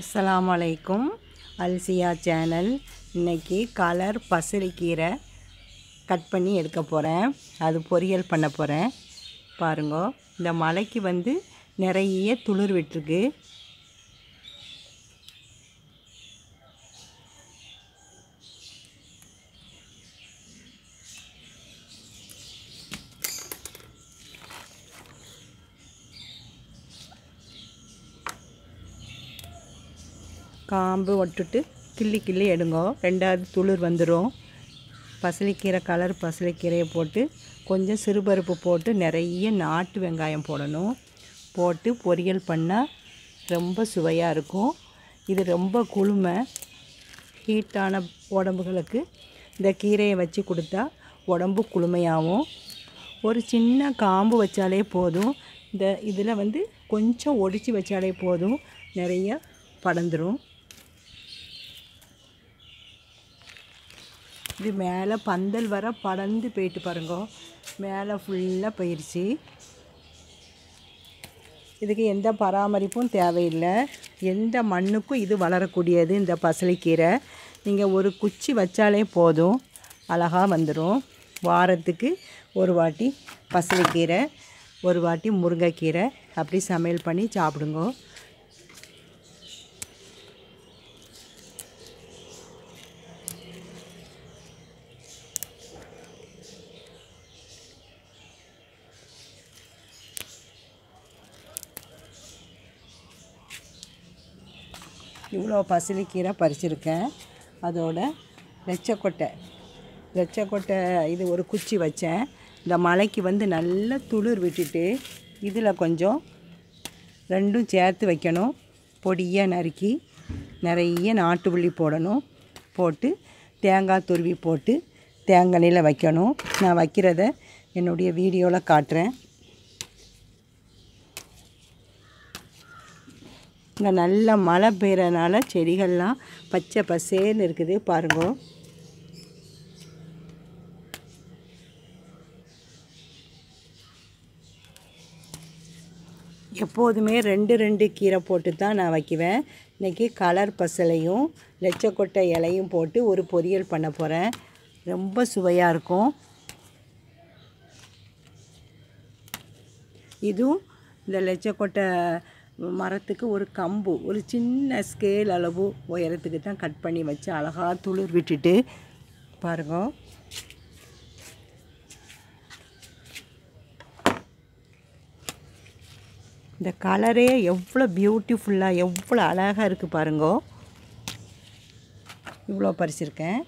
அஸ்லாம் அலைக்கும் அல்சியா சேனல் இன்றைக்கி கலர் பசரிக்கீரை கட் பண்ணி எடுக்க போகிறேன் அது பொரியல் பண்ண போகிறேன் பாருங்க இந்த மலைக்கு வந்து நிறைய துளிர் விட்டுருக்கு காம்பு விட்டுட்டு கிள்ளி கிள்ளி எடுங்க ரெண்டாவது துளிர் வந்துடும் பசலிக்கீரை கலர் பசலிக்கீரையை போட்டு கொஞ்சம் சிறுபருப்பு போட்டு நிறைய நாட்டு வெங்காயம் போடணும் போட்டு பொரியல் பண்ணால் ரொம்ப சுவையாக இருக்கும் இது ரொம்ப குளுமை ஹீட்டான உடம்புகளுக்கு இந்த கீரையை வச்சு கொடுத்தா உடம்பு குளுமையாகவும் ஒரு சின்ன காம்பு வச்சாலே போதும் இந்த இதில் வந்து கொஞ்சம் ஒடிச்சு வச்சாலே போதும் நிறையா படந்துடும் இது மேலே பந்தல் வர படந்து போயிட்டு பாருங்க மேலே ஃபுல்லாக போயிடுச்சு இதுக்கு எந்த பராமரிப்பும் தேவையில்லை எந்த மண்ணுக்கும் இது வளரக்கூடியது இந்த பசலைக்கீரை நீங்கள் ஒரு குச்சி வச்சாலே போதும் அழகாக வந்துடும் வாரத்துக்கு ஒரு வாட்டி பசலைக்கீரை ஒரு வாட்டி முருங்கைக்கீரை அப்படி சமையல் பண்ணி சாப்பிடுங்க இவ்வளோ பசலிக்கீரை பறிச்சிருக்கேன் அதோட லெச்சக்கொட்டை லெச்சக்கொட்டை இது ஒரு குச்சி வச்சேன் இந்த மலைக்கு வந்து நல்லா துளிர் விட்டுட்டு இதில் கொஞ்சம் ரெண்டும் சேர்த்து வைக்கணும் பொடியாக நறுக்கி நிறைய நாட்டு புள்ளி போடணும் போட்டு தேங்காய் துருவி போட்டு தேங்காயில் வைக்கணும் நான் வைக்கிறத என்னுடைய வீடியோவில் காட்டுறேன் இங்கே நல்லா மழை பெய்கிறனால செடிகள்லாம் பச்சை பசேன்னு இருக்குது பாருங்க எப்போதுமே ரெண்டு ரெண்டு கீரை போட்டு தான் நான் வைக்குவேன் இன்றைக்கி கலர் பசலையும் லெச்சக்கொட்டை இலையும் போட்டு ஒரு பொரியல் பண்ண போகிறேன் ரொம்ப சுவையாக இருக்கும் இதுவும் இந்த லெச்சக்கொட்டை மரத்துக்கு ஒரு கம்பு ஒரு சின்ன ஸ்கேல் அளவு உயரத்துக்கு தான் கட் பண்ணி வச்சு அழகாக துளிர் விட்டுட்டு பாருங்க இந்த கலரே எவ்வளோ பியூட்டிஃபுல்லாக எவ்வளோ அழகாக இருக்குது பாருங்க இவ்வளோ பறிச்சிருக்கேன்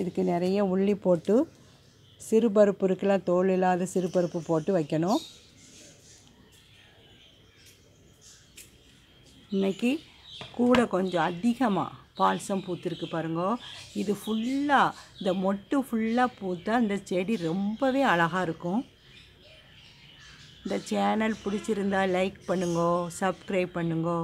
இதுக்கு நிறைய உள்ளி போட்டு சிறுபருப்பு இருக்கலாம் தோல் இல்லாத சிறுபருப்பு போட்டு வைக்கணும் இன்றைக்கி கூட கொஞ்சம் அதிகமாக பால்சம் பூத்திருக்கு பாருங்க இது ஃபுல்லாக இந்த மொட்டு ஃபுல்லாக பூத்தா இந்த செடி ரொம்பவே அழகாக இருக்கும் இந்த சேனல் பிடிச்சிருந்தா லைக் பண்ணுங்க சப்ஸ்கிரைப் பண்ணுங்க